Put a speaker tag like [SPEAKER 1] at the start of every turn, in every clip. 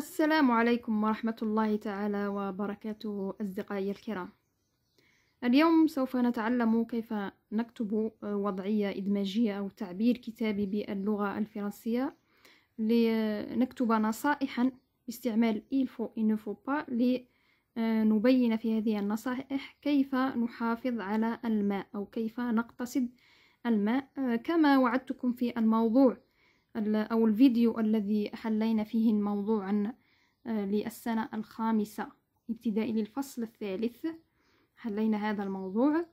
[SPEAKER 1] السلام عليكم ورحمة الله تعالى وبركاته أصدقائي الكرام اليوم سوف نتعلم كيف نكتب وضعية إدماجية أو تعبير كتابي باللغة الفرنسية لنكتب نصائحا باستعمال إلفو إنفو با لنبين في هذه النصائح كيف نحافظ على الماء أو كيف نقتصد الماء كما وعدتكم في الموضوع أو الفيديو الذي حلينا فيه الموضوع عن آه، للسنة الخامسة ابتدائي للفصل الثالث حلينا هذا الموضوع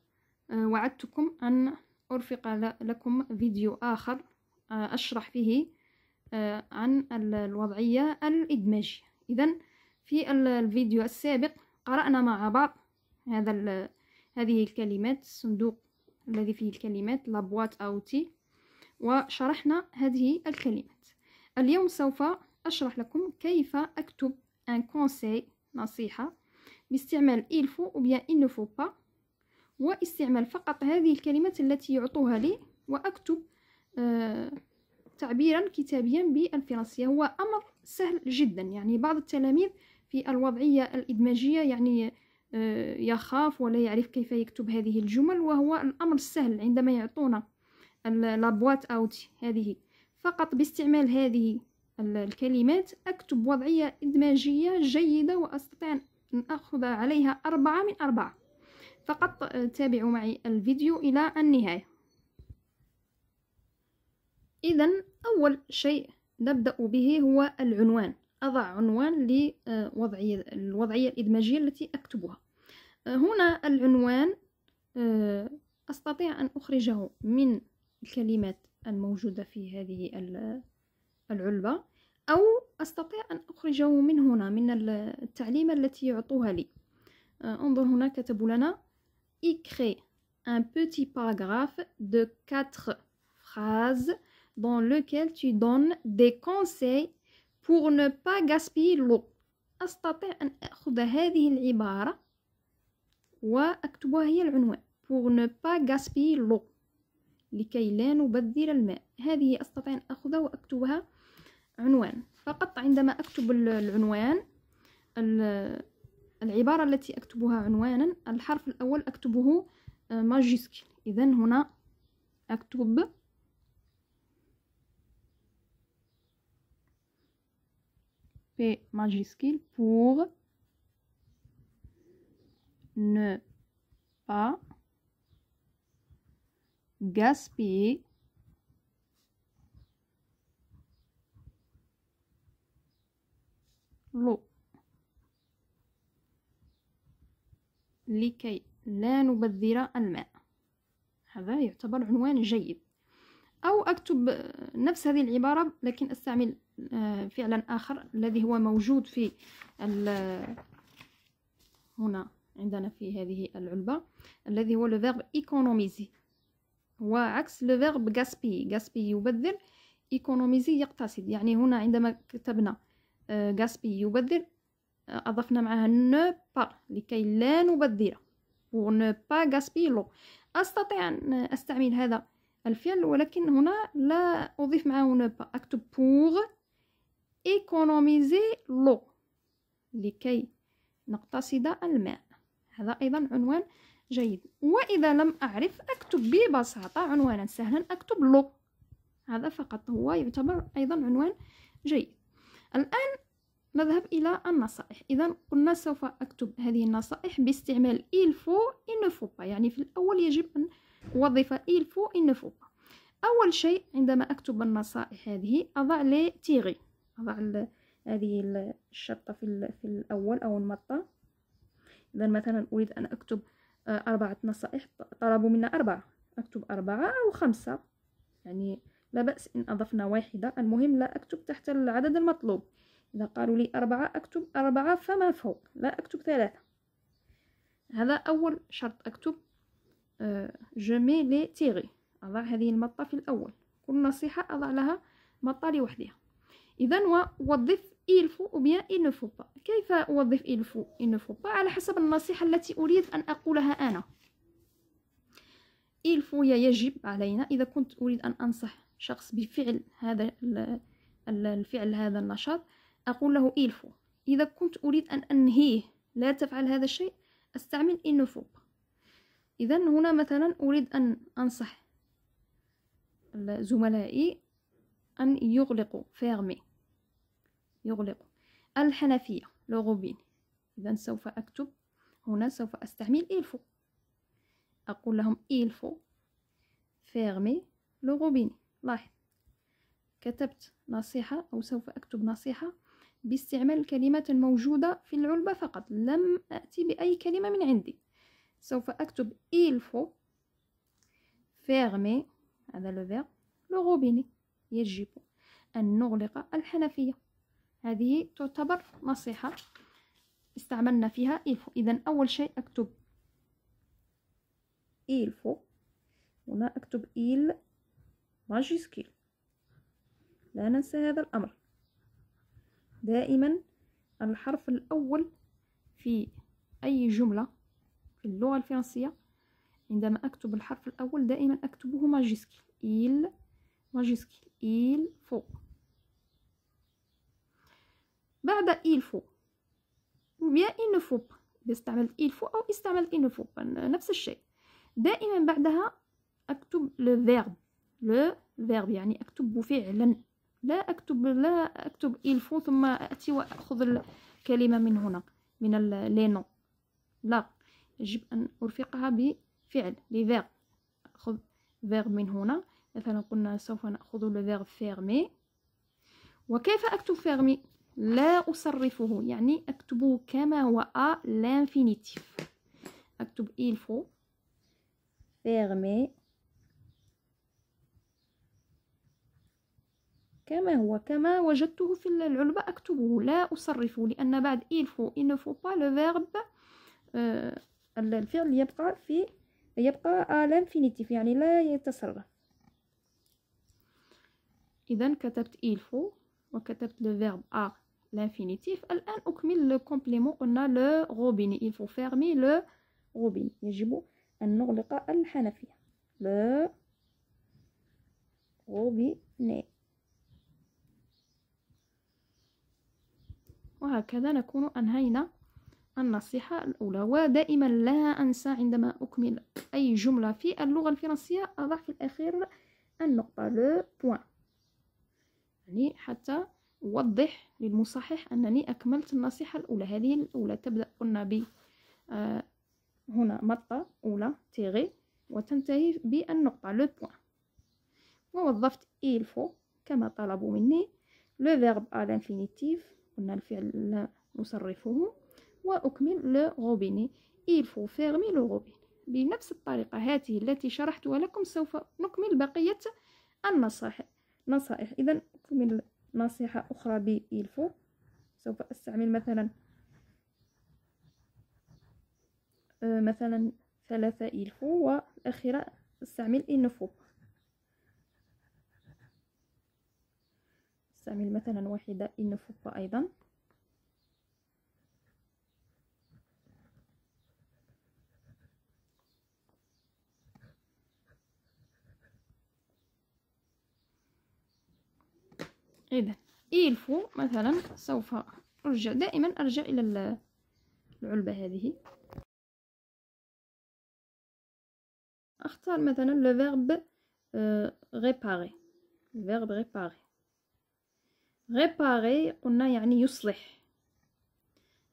[SPEAKER 1] آه، وعدتكم أن أرفق لكم فيديو آخر آه، أشرح فيه عن الوضعية الإدماجية إذا في الفيديو السابق قرأنا مع بعض هذا هذه الكلمات الصندوق الذي فيه الكلمات لابوات أوتي وشرحنا هذه الكلمات اليوم سوف أشرح لكم كيف أكتب ان كونسي نصيحة باستعمال il faut ou bien il ne faut pas واستعمال فقط هذه الكلمات التي يعطوها لي وأكتب آه تعبيرا كتابيا بالفرنسية هو أمر سهل جدا يعني بعض التلاميذ في الوضعية الإدماجية يعني آه يخاف ولا يعرف كيف يكتب هذه الجمل وهو الأمر السهل عندما يعطونا لابوات اوتي هذه فقط باستعمال هذه الكلمات أكتب وضعية إدماجية جيدة وأستطيع أن أخذ عليها أربعة من أربعة فقط تابعوا معي الفيديو إلى النهاية إذا أول شيء نبدأ به هو العنوان أضع عنوان لوضعية الوضعية الإدماجية التي أكتبها هنا العنوان أستطيع أن أخرجه من الكلمات الموجودة في هذه العلبة أو أستطيع أن أخرجه من هنا من التعليمة التي يعطوها لي آه، انظر هنا كتبوا لنا écris un petit paragraphe de quatre phrases dans lequel tu donnes des conseils pour ne pas gaspiller l'eau أستطيع أن أخذ هذه العبارة وأكتبها هي العنوان pour ne pas gaspiller l'eau لكي لا نبذر الماء هذه أستطيع أن أخذها وأكتبها عنوان فقط عندما أكتب العنوان العبارة التي أكتبها عنوانا الحرف الأول أكتبه آه، ماجيسك إذا هنا أكتب P majuscule pour ne pas Gaspiller l'eau لكي لا نبذر الماء هذا يعتبر عنوان جيد أو أكتب نفس هذه العبارة لكن أستعمل آه، فعلا آخر الذي هو موجود في هنا عندنا في هذه العلبة الذي هو le ايكونوميزي هو عكس لو فيرب غاسبي غاسبي يبذر ايكونوميزي يقتصد يعني هنا عندما كتبنا غاسبي آه، يبذر آه، اضفنا معها نو با لكي لا نبذر نو با غاسبي لو استطيع ان استعمل هذا الفعل ولكن هنا لا اضيف معه نو با اكتب بور ايكونوميزي لو لكي نقتصد الماء هذا ايضا عنوان جيد وإذا لم أعرف أكتب ببساطة عنوانا سهلا أكتب لو هذا فقط هو يعتبر أيضا عنوان جيد الآن نذهب إلى النصائح إذا قلنا سوف أكتب هذه النصائح باستعمال إلفو إنفو يعني في الأول يجب أن أوظف إلفو إنفو أول شيء عندما أكتب النصائح هذه أضع لي تيغي أضع هذه الشرطة في, في الأول أو المطة إذا مثلا أريد أن أكتب آه، أربعة نصائح طلبوا منا أربعة أكتب أربعة أو خمسة يعني لا بأس إن أضفنا واحدة المهم لا أكتب تحت العدد المطلوب إذا قالوا لي أربعة أكتب أربعة فما فوق لا أكتب ثلاثة هذا أول شرط أكتب جمي لي تيغي أضع هذه المطة في الأول كل نصيحة أضع لها مطة لوحدها إذا ووظف il faut ou bien il ne faut pas كيف أوظف il faut il ne faut pas على حسب النصيحة التي أريد أن أقولها أنا il faut يجب علينا إذا كنت أريد أن أنصح شخص بفعل هذا الفعل هذا النشاط أقول له il faut إذا كنت أريد أن أنهيه لا تفعل هذا الشيء أستعمل il ne faut إذا هنا مثلا أريد أن أنصح زملائي أن يغلقوا فيرمي يغلق الحنفية لغوبين إذا سوف أكتب هنا سوف أستعمل إلفو أقول لهم إلفو فيغمي لغوبين لاحظ كتبت نصيحة أو سوف أكتب نصيحة باستعمال الكلمات الموجودة في العلبة فقط لم أأتي بأي كلمة من عندي سوف أكتب إلفو فيغمي هذا لو فيغ روبيني يجب أن نغلق الحنفية هذه تعتبر نصيحة استعملنا فيها إلفو إذا أول شيء أكتب إلفو هنا أكتب إل ماجيسكيل لا ننسى هذا الأمر دائما الحرف الأول في أي جملة في اللغة الفرنسية عندما أكتب الحرف الأول دائما أكتبه ماجيسكيل إل ماجيسكيل إل فو بعد il faut ou bien il ne faut pas إذا استعملت il faut أو استعملت il ne faut pas نفس الشيء دائما بعدها أكتب le verbe le يعني أكتب فعلا لا أكتب لا أكتب il faut ثم أتي وأخذ الكلمة من هنا من les لا يجب أن أرفقها بفعل les أخذ verb من هنا مثلا قلنا سوف نأخذ الفعل فيرمي وكيف أكتب فيرمي لا أصرفه يعني أكتبه كما هو أ لانفينيتيف أكتب إيه إلفو faut كما هو كما وجدته في العلبة أكتبه لا أصرفه لأن بعد إيه إلفو faut با لفيرب faut آه الفعل يبقى في يبقى آ لانفينيتيف يعني لا يتصرف إذا كتبت إيه إلفو وكتبت لفيرب أ لانفينيتيف الآن أكمل لو كومبليمون قلنا لو غوبيني يلفو فيرمي لو روبيني غوبيني يجب أن نغلق الحنفية لو غوبيني وهكذا نكون أنهينا النصيحة الأولى ودائما لا أنسى عندما أكمل أي جملة في اللغة الفرنسية أضع في الأخير النقطة لو بوان يعني حتى وضح للمصحح أنني أكملت النصيحة الأولى هذه الأولى تبدأ قلنا ب آه، هنا مطة أولى تيغي وتنتهي بالنقطة لو بوان ووظفت إيل فو كما طلبوا مني لو فيرب ا لانفينيتيف قلنا الفعل نصرفه وأكمل لو روبيني إيل فو فيرمي لو روبيني بنفس الطريقة هذه التي شرحتها لكم سوف نكمل بقية النصائح نصائح إذا أكمل نصيحة أخرى بإلفو سوف أستعمل مثلا آه، مثلا ثلاثة إلفو والأخيرة أستعمل إنفو أستعمل مثلا واحدة إنفو أيضا إذا إيه إيه الفو مثلا سوف أرجع دائما أرجع إلى العلبة هذه أختار مثلا لو فيرب غيباغي فيرب غيباغي غيباغي قلنا يعني يصلح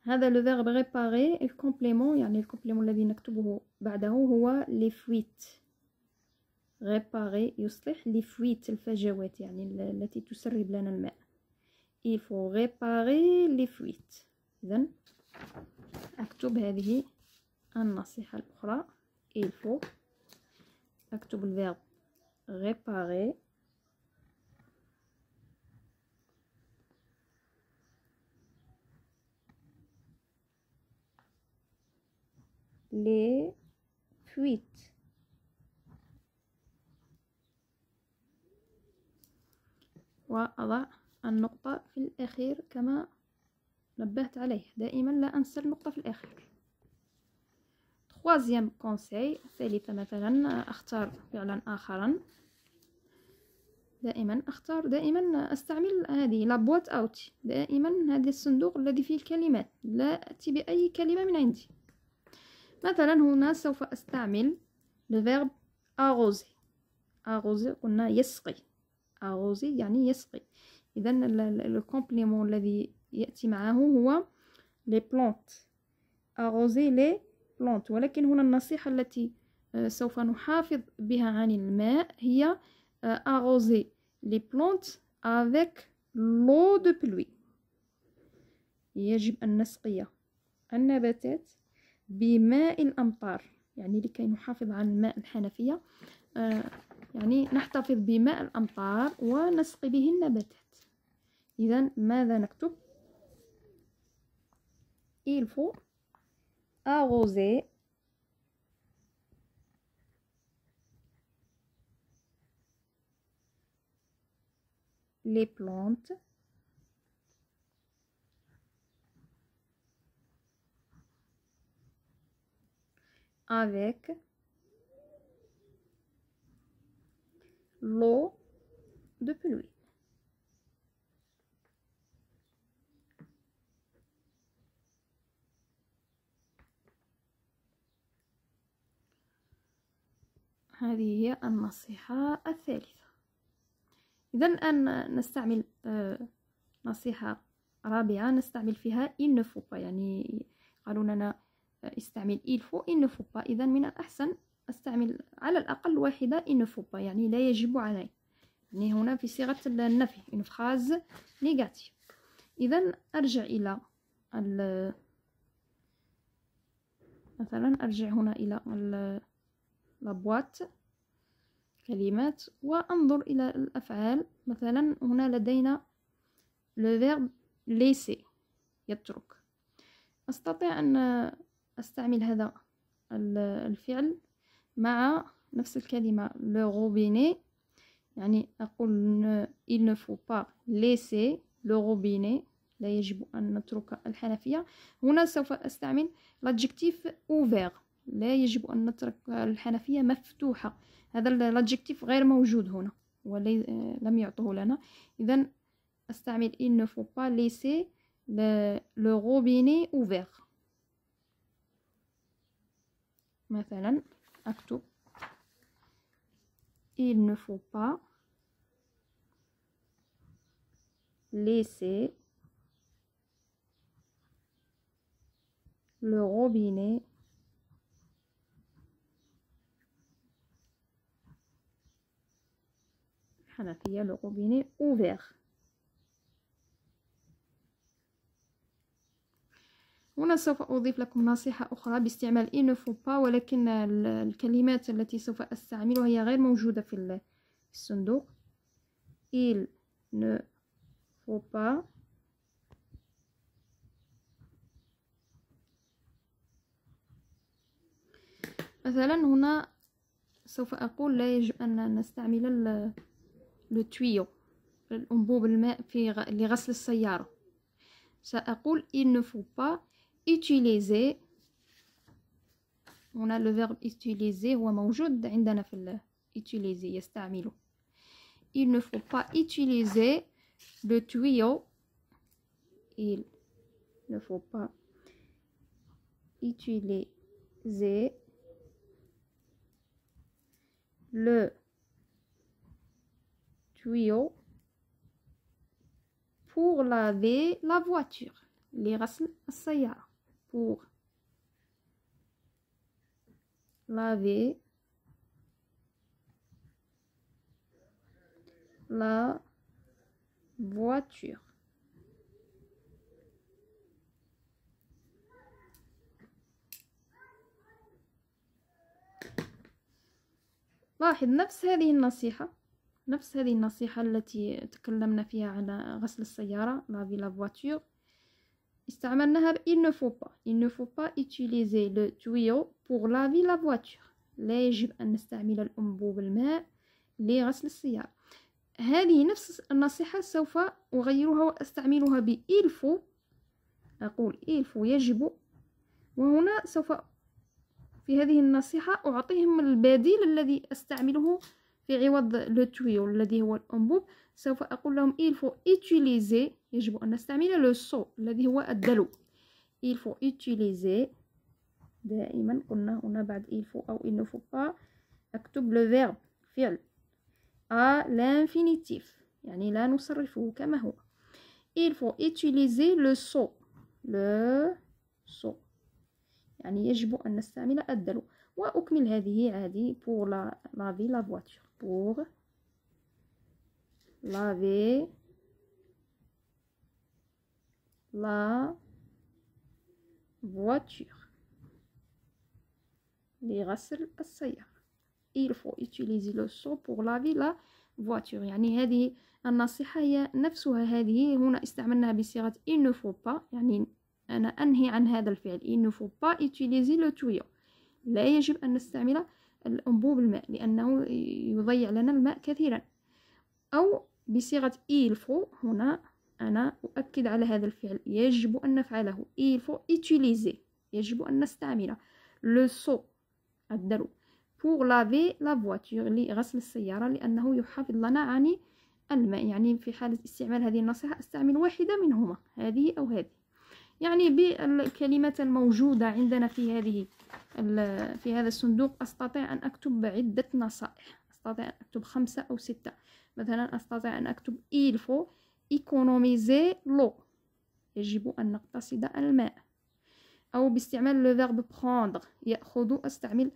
[SPEAKER 1] هذا لو فيرب غيباغي الكومبليمون يعني الكومبليمون الذي نكتبه بعده هو لي فويت غيباري يصلح لي فويت الفجوات يعني التي تسرب لنا الماء il faut réparer les fuites اذا اكتب هذه النصيحة الاخرى il faut اكتب الفيرب réparer les fuites وأضع النقطة في الأخير كما نبهت عليه دائما لا أنسى النقطة في الأخير ثوازيام كونساي ثالثة مثلا أختار فعلا آخرا دائما أختار دائما أستعمل هذه لابوات أوت دائما هذا الصندوق الذي فيه الكلمات لا أتي بأي كلمة من عندي مثلا هنا سوف أستعمل لفيرب أغوزي أغوزي قلنا يسقي أغوزي يعني يسقي إذا الكومبليمون الذي يأتي معه هو لي بلونت أغوزي لي بلونت ولكن هنا النصيحة التي آه، سوف نحافظ بها عن الماء هي أغوزي لي بلونت افيك لو دو بلوي يجب أن نسقي النباتات بماء الأمطار يعني لكي نحافظ على الماء الحنفية آه، يعني نحتفظ بماء الأمطار ونسقي به النباتات إذا ماذا نكتب il faut arroser les plantes avec l'eau de pluie. هذه هي النصيحة الثالثة إذا أن نستعمل آه، نصيحة رابعة نستعمل فيها il ne يعني قالوا لنا آه، استعمل إلفو faut il إذا من الأحسن أستعمل على الأقل واحدة ان فوبا يعني لا يجب علي يعني هنا في صيغة النفي ان فراز نيجاتيف إذا أرجع إلى مثلا أرجع هنا إلى لابوات كلمات وأنظر إلى الأفعال مثلا هنا لدينا لو فيرب ليسي يترك أستطيع أن أستعمل هذا الفعل مع نفس الكلمة لو غوبيني يعني أقول il ne faut pas laisser le robinet لا يجب أن نترك الحنفية هنا سوف أستعمل l'adjectif ouvert لا يجب أن نترك الحنفية مفتوحة هذا الادجكتيف غير موجود هنا ولي لم يعطوه لنا إذا أستعمل il ne faut pas laisser le, le robinet ouvert مثلا Il ne faut pas laisser le robinet le robinet ouvert هنا سوف أضيف لكم نصيحة أخرى باستعمال إنفوبا ولكن الكلمات التي سوف أستعملها هي غير موجودة في الصندوق il ne faut pas مثلا هنا سوف أقول لا يجب أن نستعمل لو تويو الأنبوب الماء في لغسل السيارة سأقول il ne faut pas utiliser on a le verbe utiliser هو موجود عندنا في utiliser il ne faut pas utiliser le tuyau il ne faut pas utiliser le tuyau pour laver la voiture les pour laver la voiture. لاحظ نفس هذه النصيحة نفس هذه النصيحة التي تكلمنا فيها على غسل السيارة لافي لا فواتور استعملناها il ne faut pas il ne faut pas utiliser le tuyau pour laver la voiture لا يجب أن نستعمل الأنبوب الماء لغسل السيارة هذه نفس النصيحة سوف أغيرها وأستعملها بإلفو أقول إلفو يجب وهنا سوف في هذه النصيحة أعطيهم البديل الذي أستعمله في عوض لو الذي هو الأنبوب سوف أقول لهم il faut utiliser يجب أن نستعمل لو سو الذي هو الدلو il faut utiliser دائما قلنا هنا بعد il faut أو il ne faut pas أكتب لو فيرب فعل à آه، l'infinitif يعني لا نصرفه كما هو il faut utiliser le so le so يعني يجب أن نستعمل الدلو وأكمل هذه عادي pour la laver la voiture pour laver لا voiture لغسل السيارة il faut utiliser le seau pour laver la voiture يعني هذه النصيحة هي نفسها هذه هنا استعملناها بصيغة il ne faut pas يعني أنا أنهي عن هذا الفعل il ne faut pas utiliser le tuyau لا يجب أن نستعمل الأنبوب الماء لأنه يضيع لنا الماء كثيرا أو بصيغة il faut هنا أنا أؤكد على هذا الفعل يجب أن نفعله il faut utiliser يجب أن نستعمل le seau الدرو pour laver la voiture لغسل السيارة لأنه يحافظ لنا عن الماء يعني في حالة استعمال هذه النصيحة استعمل واحدة منهما هذه أو هذه يعني بالكلمات الموجودة عندنا في هذه في هذا الصندوق أستطيع أن أكتب عدة نصائح أستطيع أن أكتب خمسة أو ستة مثلا أستطيع أن أكتب إيلفو ايكونوميزي لو يجب أن نقتصد الماء أو باستعمال لو فيرب prendre يأخذ أستعمل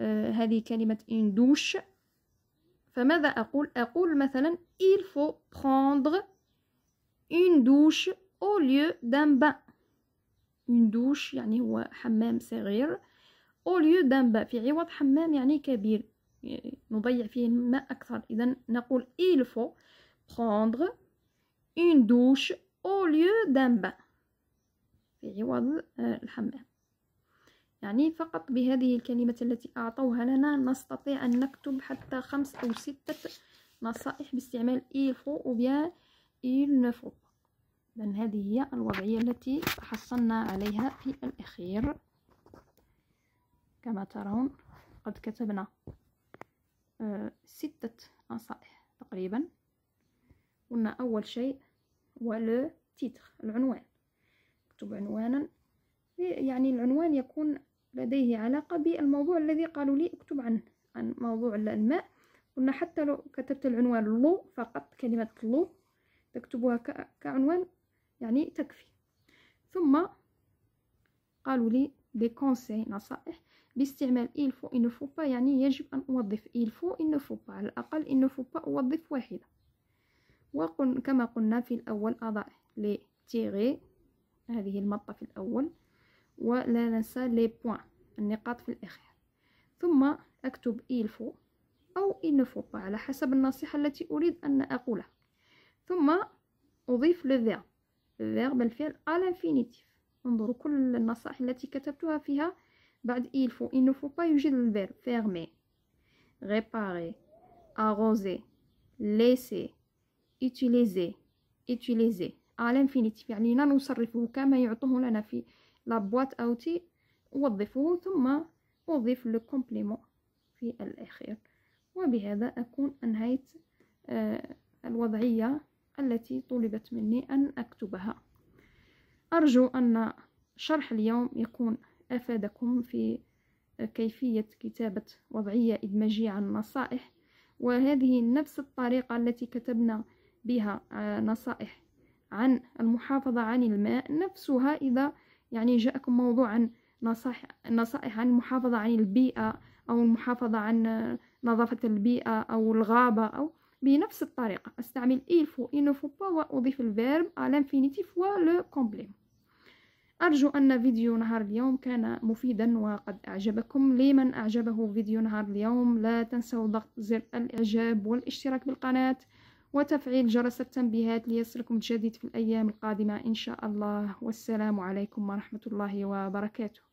[SPEAKER 1] آه هذه كلمة une دوش فماذا أقول أقول مثلا il faut prendre une douche au lieu d'un bain une douche يعني هو حمام صغير au lieu d'un bain في عوض حمام يعني كبير يعني نضيع فيه الماء أكثر إذا نقول il faut prendre une douche au lieu d'un bain في عوض آه، الحمام يعني فقط بهذه الكلمات التي أعطوها لنا نستطيع أن نكتب حتى خمس أو ستة نصائح باستعمال il faut ou bien il ne faut إذن هذه هي الوضعية التي تحصلنا عليها في الأخير كما ترون قد كتبنا آه، ستة نصائح تقريبا قلنا أول شيء هو لو تيتر العنوان اكتب عنوانا يعني العنوان يكون لديه علاقة بالموضوع الذي قالوا لي اكتب عنه عن موضوع الماء قلنا حتى لو كتبت العنوان لو فقط كلمة لو تكتبها كعنوان يعني تكفي ثم قالوا لي دي كونسي نصائح باستعمال إلفو إنفو با يعني يجب أن أوظف إلفو إنفو با على الأقل إنفو با أوظف واحدة وقل كما قلنا في الأول أضع لي تيغي هذه المطة في الأول ولا ننسى لي بوين النقاط في الأخير ثم أكتب إلفو أو إلفو على حسب النصيحة التي أريد أن أقولها ثم أضيف للفيرب فيرب الفعل الانفينيتيف انظروا كل النصائح التي كتبتها فيها بعد إلفو إنفو با يوجد الفيرب فيرمي ريباري اروزي ليسي utiliser utiliser à l'infinitif يعني لا نصرفه كما يعطوه لنا في لا بواط اوتي وظفه ثم أضيف لو كومبليمون في الأخير وبهذا أكون أنهيت آه، الوضعية التي طلبت مني أن أكتبها أرجو أن شرح اليوم يكون أفادكم في آه، كيفية كتابة وضعية إدماجية عن النصائح وهذه نفس الطريقة التي كتبنا بها آه، نصائح عن المحافظة عن الماء نفسها إذا يعني جاءكم موضوع عن نصائح نصائح عن المحافظة عن البيئة أو المحافظة عن نظافة البيئة أو الغابة أو بنفس الطريقة أستعمل il faut il وأضيف الفيرب على ولو كومبليم أرجو أن فيديو نهار اليوم كان مفيدا وقد أعجبكم لمن أعجبه فيديو نهار اليوم لا تنسوا ضغط زر الإعجاب والاشتراك بالقناة وتفعيل جرس التنبيهات ليصلكم الجديد في الأيام القادمة إن شاء الله والسلام عليكم ورحمة الله وبركاته